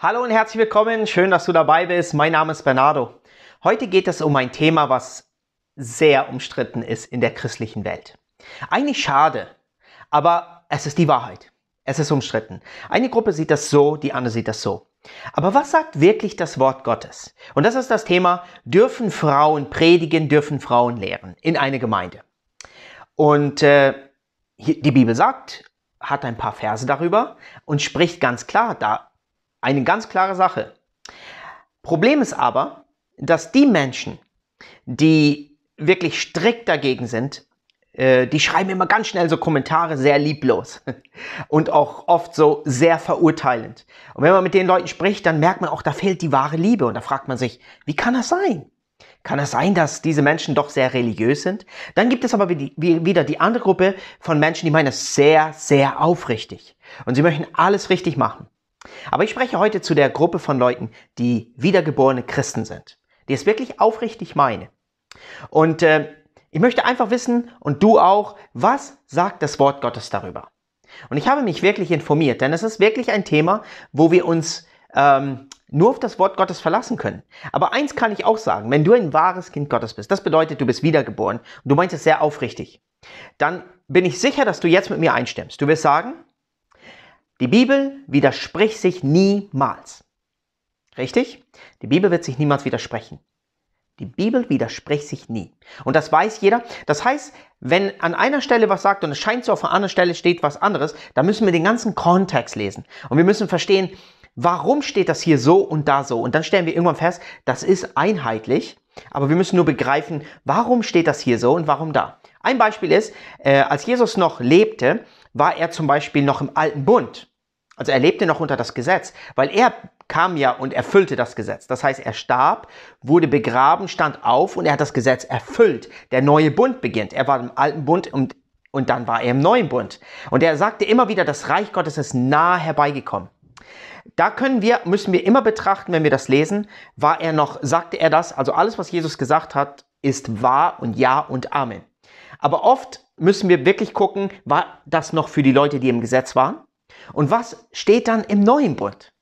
Hallo und herzlich willkommen. Schön, dass du dabei bist. Mein Name ist Bernardo. Heute geht es um ein Thema, was sehr umstritten ist in der christlichen Welt. Eigentlich schade, aber es ist die Wahrheit. Es ist umstritten. Eine Gruppe sieht das so, die andere sieht das so. Aber was sagt wirklich das Wort Gottes? Und das ist das Thema, dürfen Frauen predigen, dürfen Frauen lehren in eine Gemeinde? Und äh, die Bibel sagt, hat ein paar Verse darüber und spricht ganz klar da, eine ganz klare Sache. Problem ist aber, dass die Menschen, die wirklich strikt dagegen sind, äh, die schreiben immer ganz schnell so Kommentare sehr lieblos und auch oft so sehr verurteilend. Und wenn man mit den Leuten spricht, dann merkt man auch, da fehlt die wahre Liebe und da fragt man sich, wie kann das sein? Kann das sein, dass diese Menschen doch sehr religiös sind? Dann gibt es aber wieder die andere Gruppe von Menschen, die meinen es sehr, sehr aufrichtig. Und sie möchten alles richtig machen. Aber ich spreche heute zu der Gruppe von Leuten, die wiedergeborene Christen sind, die es wirklich aufrichtig meine. Und äh, ich möchte einfach wissen, und du auch, was sagt das Wort Gottes darüber? Und ich habe mich wirklich informiert, denn es ist wirklich ein Thema, wo wir uns ähm, nur auf das Wort Gottes verlassen können. Aber eins kann ich auch sagen, wenn du ein wahres Kind Gottes bist, das bedeutet, du bist wiedergeboren und du meinst es sehr aufrichtig, dann bin ich sicher, dass du jetzt mit mir einstimmst. Du wirst sagen, die Bibel widerspricht sich niemals. Richtig? Die Bibel wird sich niemals widersprechen. Die Bibel widerspricht sich nie. Und das weiß jeder. Das heißt, wenn an einer Stelle was sagt und es scheint so, auf einer anderen Stelle steht was anderes, dann müssen wir den ganzen Kontext lesen. Und wir müssen verstehen, warum steht das hier so und da so. Und dann stellen wir irgendwann fest, das ist einheitlich. Aber wir müssen nur begreifen, warum steht das hier so und warum da. Ein Beispiel ist, äh, als Jesus noch lebte, war er zum Beispiel noch im alten Bund. Also er lebte noch unter das Gesetz, weil er kam ja und erfüllte das Gesetz. Das heißt, er starb, wurde begraben, stand auf und er hat das Gesetz erfüllt. Der neue Bund beginnt. Er war im alten Bund und, und dann war er im neuen Bund. Und er sagte immer wieder, das Reich Gottes ist nah herbeigekommen. Da können wir, müssen wir immer betrachten, wenn wir das lesen, war er noch, sagte er das, also alles, was Jesus gesagt hat, ist wahr und ja und Amen. Aber oft müssen wir wirklich gucken, war das noch für die Leute, die im Gesetz waren? Und was steht dann im neuen Bund?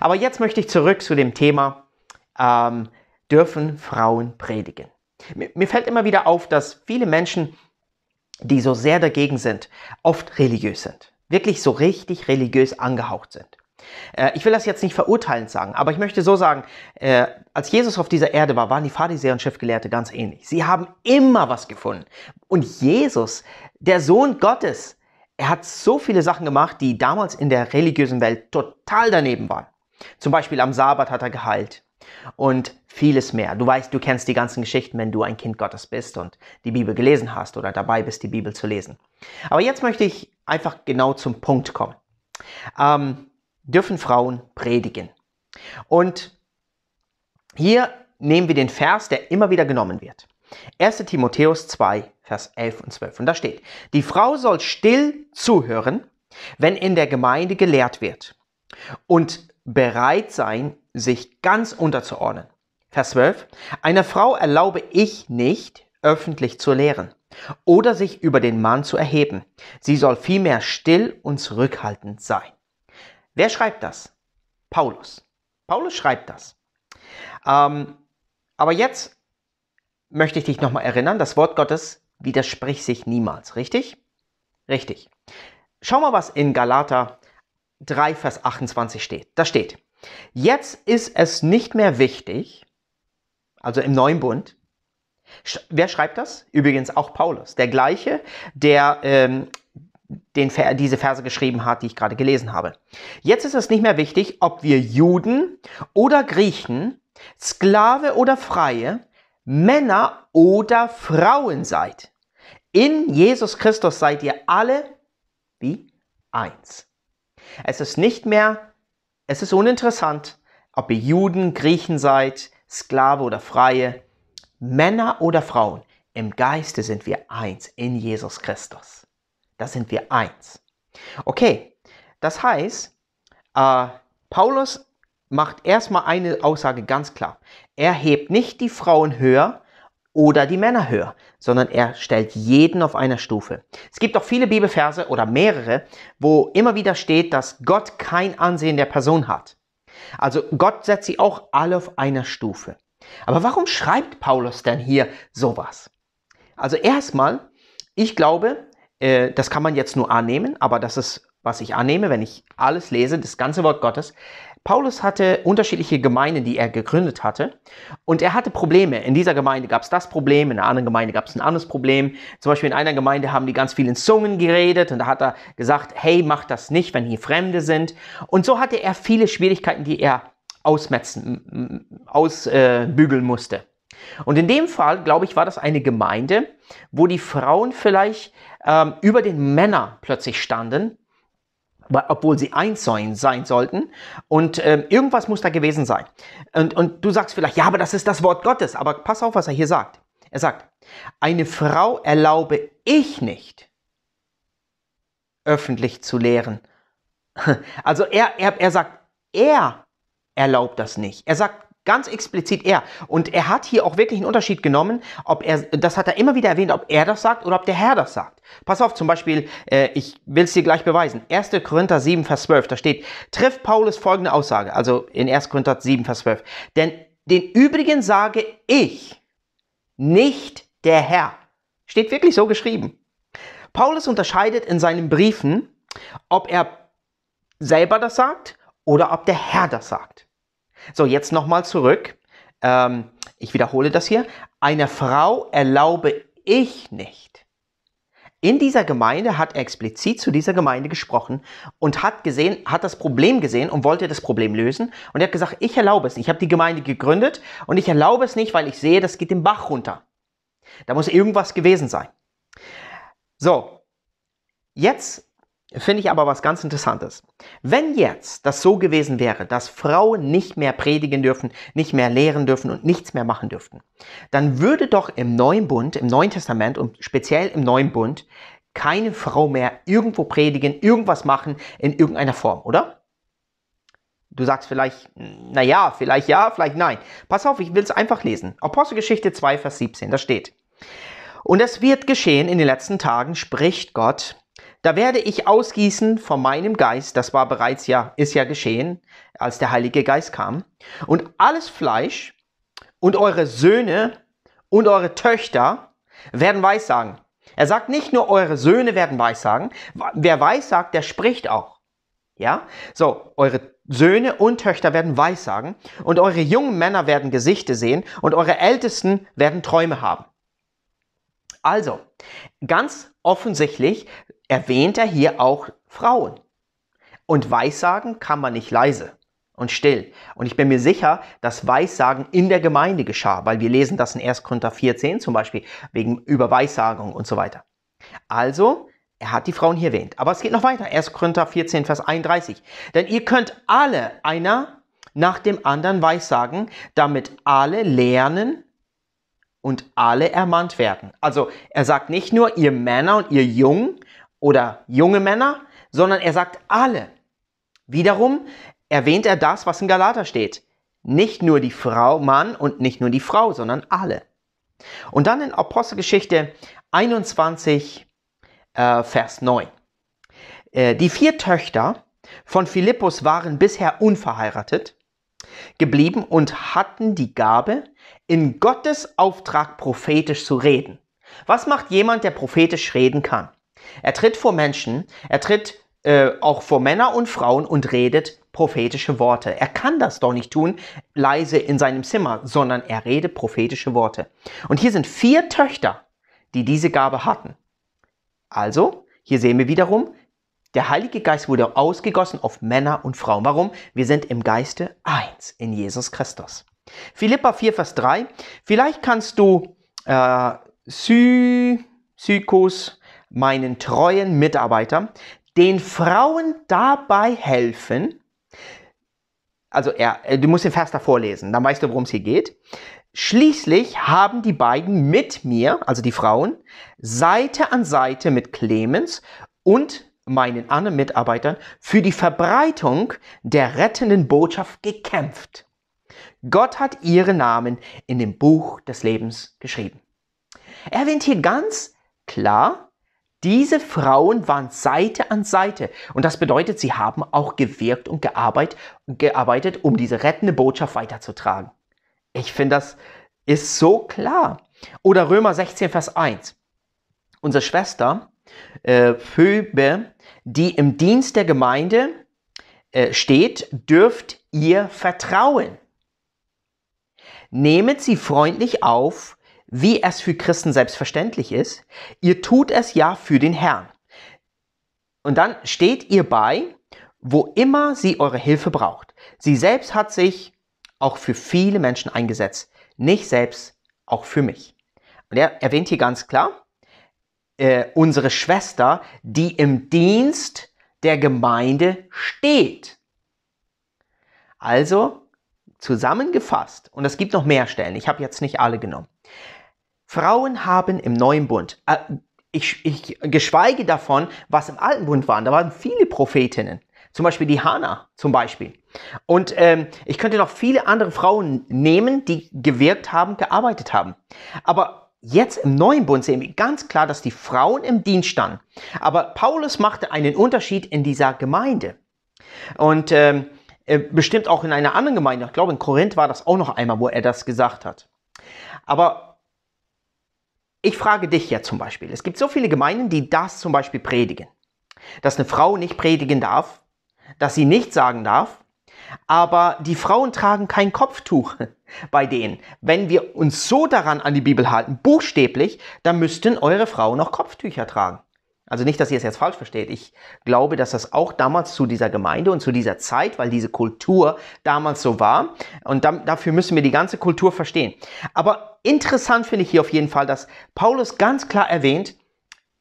Aber jetzt möchte ich zurück zu dem Thema, ähm, dürfen Frauen predigen? Mir, mir fällt immer wieder auf, dass viele Menschen, die so sehr dagegen sind, oft religiös sind. Wirklich so richtig religiös angehaucht sind. Äh, ich will das jetzt nicht verurteilend sagen, aber ich möchte so sagen, äh, als Jesus auf dieser Erde war, waren die Pharisäer und Schriftgelehrte ganz ähnlich. Sie haben immer was gefunden. Und Jesus, der Sohn Gottes, er hat so viele Sachen gemacht, die damals in der religiösen Welt total daneben waren. Zum Beispiel am Sabbat hat er geheilt und vieles mehr. Du weißt, du kennst die ganzen Geschichten, wenn du ein Kind Gottes bist und die Bibel gelesen hast oder dabei bist, die Bibel zu lesen. Aber jetzt möchte ich einfach genau zum Punkt kommen. Ähm, dürfen Frauen predigen. Und hier nehmen wir den Vers, der immer wieder genommen wird. 1 Timotheus 2, Vers 11 und 12. Und da steht, die Frau soll still zuhören, wenn in der Gemeinde gelehrt wird und bereit sein, sich ganz unterzuordnen. Vers 12, einer Frau erlaube ich nicht, öffentlich zu lehren oder sich über den Mann zu erheben. Sie soll vielmehr still und zurückhaltend sein. Wer schreibt das? Paulus. Paulus schreibt das. Ähm, aber jetzt möchte ich dich nochmal erinnern, das Wort Gottes widerspricht sich niemals, richtig? Richtig. Schau mal, was in Galater 3, Vers 28 steht. Da steht, jetzt ist es nicht mehr wichtig, also im neuen Bund, sch wer schreibt das? Übrigens auch Paulus, der gleiche, der ähm, den, diese Verse geschrieben hat, die ich gerade gelesen habe. Jetzt ist es nicht mehr wichtig, ob wir Juden oder Griechen, Sklave oder Freie, Männer oder Frauen seid. In Jesus Christus seid ihr alle wie eins. Es ist nicht mehr, es ist uninteressant, ob ihr Juden, Griechen seid, Sklave oder Freie, Männer oder Frauen. Im Geiste sind wir eins in Jesus Christus. Da sind wir eins. Okay, das heißt, äh, Paulus macht erstmal eine Aussage ganz klar. Er hebt nicht die Frauen höher oder die Männer höher, sondern er stellt jeden auf einer Stufe. Es gibt auch viele Bibelverse oder mehrere, wo immer wieder steht, dass Gott kein Ansehen der Person hat. Also Gott setzt sie auch alle auf einer Stufe. Aber warum schreibt Paulus denn hier sowas? Also erstmal, ich glaube, äh, das kann man jetzt nur annehmen, aber das ist, was ich annehme, wenn ich alles lese, das ganze Wort Gottes. Paulus hatte unterschiedliche Gemeinden, die er gegründet hatte. Und er hatte Probleme. In dieser Gemeinde gab es das Problem, in einer anderen Gemeinde gab es ein anderes Problem. Zum Beispiel in einer Gemeinde haben die ganz viel in Zungen geredet und da hat er gesagt, hey, mach das nicht, wenn hier Fremde sind. Und so hatte er viele Schwierigkeiten, die er ausmetzen, ausbügeln äh, musste. Und in dem Fall, glaube ich, war das eine Gemeinde, wo die Frauen vielleicht ähm, über den Männern plötzlich standen, obwohl sie eins sein, sein sollten. Und ähm, irgendwas muss da gewesen sein. Und, und du sagst vielleicht, ja, aber das ist das Wort Gottes. Aber pass auf, was er hier sagt. Er sagt, eine Frau erlaube ich nicht, öffentlich zu lehren. Also er, er, er sagt, er erlaubt das nicht. Er sagt, Ganz explizit er. Und er hat hier auch wirklich einen Unterschied genommen, ob er, das hat er immer wieder erwähnt, ob er das sagt oder ob der Herr das sagt. Pass auf, zum Beispiel, äh, ich will es dir gleich beweisen. 1. Korinther 7, Vers 12, da steht, trifft Paulus folgende Aussage, also in 1. Korinther 7, Vers 12. Denn den übrigen sage ich, nicht der Herr. Steht wirklich so geschrieben. Paulus unterscheidet in seinen Briefen, ob er selber das sagt oder ob der Herr das sagt. So, jetzt nochmal zurück. Ähm, ich wiederhole das hier. Eine Frau erlaube ich nicht. In dieser Gemeinde hat er explizit zu dieser Gemeinde gesprochen und hat gesehen, hat das Problem gesehen und wollte das Problem lösen. Und er hat gesagt, ich erlaube es nicht. Ich habe die Gemeinde gegründet und ich erlaube es nicht, weil ich sehe, das geht den Bach runter. Da muss irgendwas gewesen sein. So, jetzt finde ich aber was ganz Interessantes. Wenn jetzt das so gewesen wäre, dass Frauen nicht mehr predigen dürfen, nicht mehr lehren dürfen und nichts mehr machen dürften, dann würde doch im Neuen Bund, im Neuen Testament und speziell im Neuen Bund keine Frau mehr irgendwo predigen, irgendwas machen in irgendeiner Form, oder? Du sagst vielleicht, naja, vielleicht ja, vielleicht nein. Pass auf, ich will es einfach lesen. Apostelgeschichte 2, Vers 17, da steht. Und es wird geschehen in den letzten Tagen, spricht Gott, da werde ich ausgießen von meinem Geist, das war bereits ja, ist ja geschehen, als der Heilige Geist kam, und alles Fleisch und eure Söhne und eure Töchter werden weissagen. Er sagt nicht nur, eure Söhne werden weissagen. Wer weissagt, der spricht auch. Ja? So, eure Söhne und Töchter werden weissagen und eure jungen Männer werden Gesichte sehen und eure Ältesten werden Träume haben. Also, ganz offensichtlich erwähnt er hier auch Frauen. Und Weissagen kann man nicht leise und still. Und ich bin mir sicher, dass Weissagen in der Gemeinde geschah, weil wir lesen das in 1. Korinther 14 zum Beispiel, wegen über Weissagung und so weiter. Also, er hat die Frauen hier erwähnt. Aber es geht noch weiter. 1. Korinther 14, Vers 31. Denn ihr könnt alle einer nach dem anderen Weissagen, damit alle lernen und alle ermahnt werden. Also er sagt nicht nur ihr Männer und ihr Jungen, oder junge Männer, sondern er sagt alle. Wiederum erwähnt er das, was in Galater steht. Nicht nur die Frau, Mann und nicht nur die Frau, sondern alle. Und dann in Apostelgeschichte 21, äh, Vers 9. Äh, die vier Töchter von Philippus waren bisher unverheiratet geblieben und hatten die Gabe, in Gottes Auftrag prophetisch zu reden. Was macht jemand, der prophetisch reden kann? Er tritt vor Menschen, er tritt äh, auch vor Männer und Frauen und redet prophetische Worte. Er kann das doch nicht tun, leise in seinem Zimmer, sondern er redet prophetische Worte. Und hier sind vier Töchter, die diese Gabe hatten. Also, hier sehen wir wiederum, der Heilige Geist wurde ausgegossen auf Männer und Frauen. Warum? Wir sind im Geiste eins in Jesus Christus. Philippa 4, Vers 3. Vielleicht kannst du äh, Sy, Psychos, meinen treuen Mitarbeitern, den Frauen dabei helfen, also er, äh, du musst den Vers davor lesen, dann weißt du, worum es hier geht. Schließlich haben die beiden mit mir, also die Frauen, Seite an Seite mit Clemens und meinen anderen Mitarbeitern für die Verbreitung der rettenden Botschaft gekämpft. Gott hat ihre Namen in dem Buch des Lebens geschrieben. Er erwähnt hier ganz klar diese Frauen waren Seite an Seite und das bedeutet, sie haben auch gewirkt und gearbeitet, um diese rettende Botschaft weiterzutragen. Ich finde, das ist so klar. Oder Römer 16, Vers 1. Unsere Schwester äh, Phoebe, die im Dienst der Gemeinde äh, steht, dürft ihr vertrauen. Nehmet sie freundlich auf wie es für Christen selbstverständlich ist. Ihr tut es ja für den Herrn. Und dann steht ihr bei, wo immer sie eure Hilfe braucht. Sie selbst hat sich auch für viele Menschen eingesetzt. Nicht selbst, auch für mich. Und er erwähnt hier ganz klar, äh, unsere Schwester, die im Dienst der Gemeinde steht. Also zusammengefasst, und es gibt noch mehr Stellen, ich habe jetzt nicht alle genommen. Frauen haben im neuen Bund, äh, ich, ich, geschweige davon, was im alten Bund waren, da waren viele Prophetinnen. Zum Beispiel die Hannah, zum Beispiel. Und ähm, ich könnte noch viele andere Frauen nehmen, die gewirkt haben, gearbeitet haben. Aber jetzt im neuen Bund sehen wir ganz klar, dass die Frauen im Dienst standen. Aber Paulus machte einen Unterschied in dieser Gemeinde. Und ähm, äh, bestimmt auch in einer anderen Gemeinde, ich glaube in Korinth war das auch noch einmal, wo er das gesagt hat. Aber ich frage dich ja zum Beispiel, es gibt so viele Gemeinden, die das zum Beispiel predigen, dass eine Frau nicht predigen darf, dass sie nicht sagen darf, aber die Frauen tragen kein Kopftuch bei denen. Wenn wir uns so daran an die Bibel halten, buchstäblich, dann müssten eure Frauen noch Kopftücher tragen. Also nicht, dass ihr es jetzt falsch versteht. Ich glaube, dass das auch damals zu dieser Gemeinde und zu dieser Zeit, weil diese Kultur damals so war. Und dann, dafür müssen wir die ganze Kultur verstehen. Aber interessant finde ich hier auf jeden Fall, dass Paulus ganz klar erwähnt,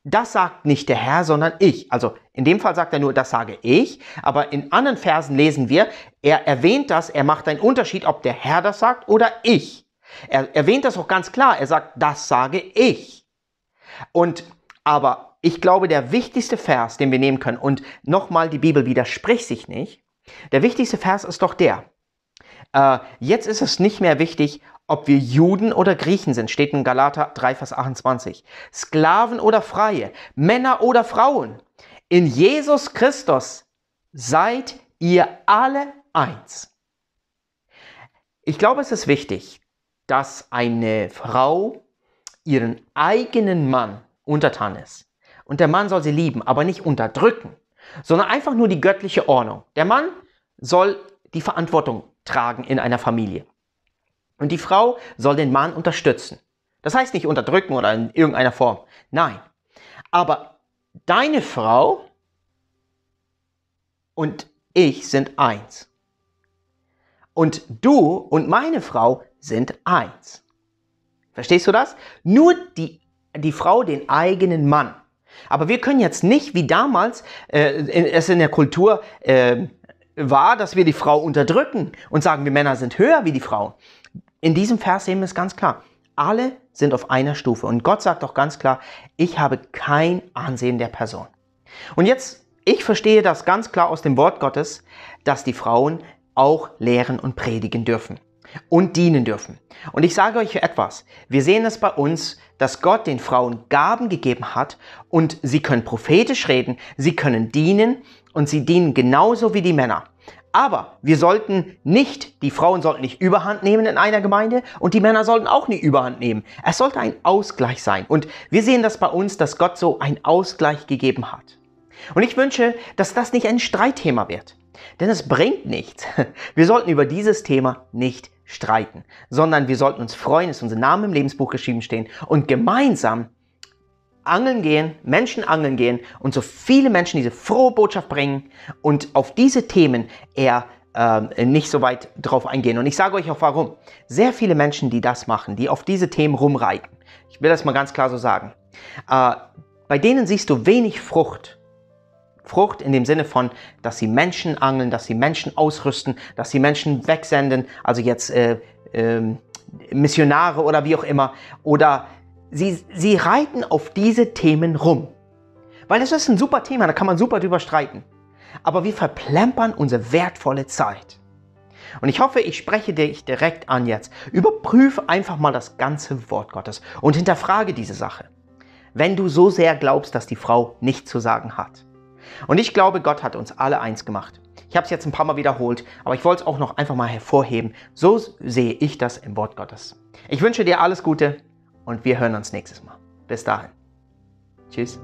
das sagt nicht der Herr, sondern ich. Also in dem Fall sagt er nur, das sage ich. Aber in anderen Versen lesen wir, er erwähnt das, er macht einen Unterschied, ob der Herr das sagt oder ich. Er erwähnt das auch ganz klar. Er sagt, das sage ich. Und aber ich glaube, der wichtigste Vers, den wir nehmen können, und nochmal, die Bibel widerspricht sich nicht, der wichtigste Vers ist doch der. Äh, jetzt ist es nicht mehr wichtig, ob wir Juden oder Griechen sind, steht in Galater 3, Vers 28. Sklaven oder Freie, Männer oder Frauen, in Jesus Christus seid ihr alle eins. Ich glaube, es ist wichtig, dass eine Frau ihren eigenen Mann untertan ist. Und der Mann soll sie lieben, aber nicht unterdrücken, sondern einfach nur die göttliche Ordnung. Der Mann soll die Verantwortung tragen in einer Familie. Und die Frau soll den Mann unterstützen. Das heißt nicht unterdrücken oder in irgendeiner Form. Nein. Aber deine Frau und ich sind eins. Und du und meine Frau sind eins. Verstehst du das? Nur die, die Frau den eigenen Mann. Aber wir können jetzt nicht, wie damals äh, es in der Kultur äh, war, dass wir die Frau unterdrücken und sagen, wir Männer sind höher wie die Frau. In diesem Vers sehen wir es ganz klar. Alle sind auf einer Stufe. Und Gott sagt auch ganz klar, ich habe kein Ansehen der Person. Und jetzt, ich verstehe das ganz klar aus dem Wort Gottes, dass die Frauen auch lehren und predigen dürfen und dienen dürfen. Und ich sage euch etwas. Wir sehen es bei uns, dass Gott den Frauen Gaben gegeben hat und sie können prophetisch reden, sie können dienen und sie dienen genauso wie die Männer. Aber wir sollten nicht, die Frauen sollten nicht Überhand nehmen in einer Gemeinde und die Männer sollten auch nicht Überhand nehmen. Es sollte ein Ausgleich sein. Und wir sehen das bei uns, dass Gott so einen Ausgleich gegeben hat. Und ich wünsche, dass das nicht ein Streitthema wird. Denn es bringt nichts. Wir sollten über dieses Thema nicht streiten, sondern wir sollten uns freuen, dass unsere Namen im Lebensbuch geschrieben stehen und gemeinsam angeln gehen, Menschen angeln gehen und so viele Menschen diese frohe Botschaft bringen und auf diese Themen eher ähm, nicht so weit drauf eingehen. Und ich sage euch auch warum. Sehr viele Menschen, die das machen, die auf diese Themen rumreiten, ich will das mal ganz klar so sagen, äh, bei denen siehst du wenig Frucht Frucht in dem Sinne von, dass sie Menschen angeln, dass sie Menschen ausrüsten, dass sie Menschen wegsenden, also jetzt äh, äh, Missionare oder wie auch immer. Oder sie, sie reiten auf diese Themen rum. Weil das ist ein super Thema, da kann man super drüber streiten. Aber wir verplempern unsere wertvolle Zeit. Und ich hoffe, ich spreche dich direkt an jetzt. Überprüf einfach mal das ganze Wort Gottes und hinterfrage diese Sache. Wenn du so sehr glaubst, dass die Frau nichts zu sagen hat. Und ich glaube, Gott hat uns alle eins gemacht. Ich habe es jetzt ein paar Mal wiederholt, aber ich wollte es auch noch einfach mal hervorheben. So sehe ich das im Wort Gottes. Ich wünsche dir alles Gute und wir hören uns nächstes Mal. Bis dahin. Tschüss.